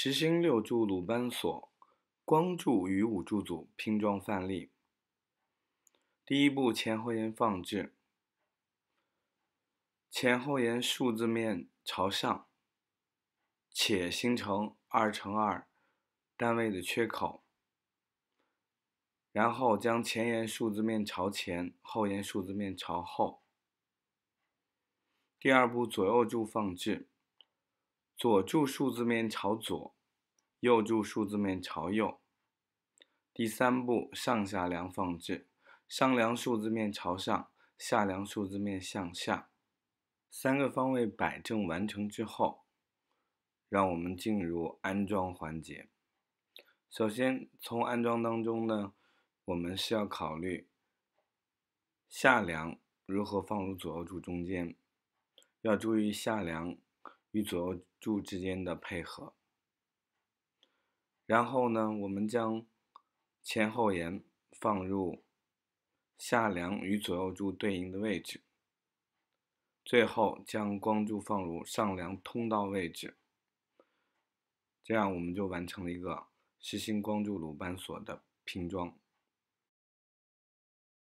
实心六柱鲁班锁，光柱与五柱组拼装范例。第一步，前后沿放置，前后沿数字面朝上，且形成二乘二单位的缺口。然后将前沿数字面朝前，后沿数字面朝后。第二步，左右柱放置。左柱数字面朝左，右柱数字面朝右。第三步，上下梁放置，上梁数字面朝上，下梁数字面向下。三个方位摆正完成之后，让我们进入安装环节。首先，从安装当中呢，我们是要考虑下梁如何放入左右柱中间，要注意下梁。与左右柱之间的配合，然后呢，我们将前后沿放入下梁与左右柱对应的位置，最后将光柱放入上梁通道位置，这样我们就完成了一个实心光柱鲁班锁的拼装。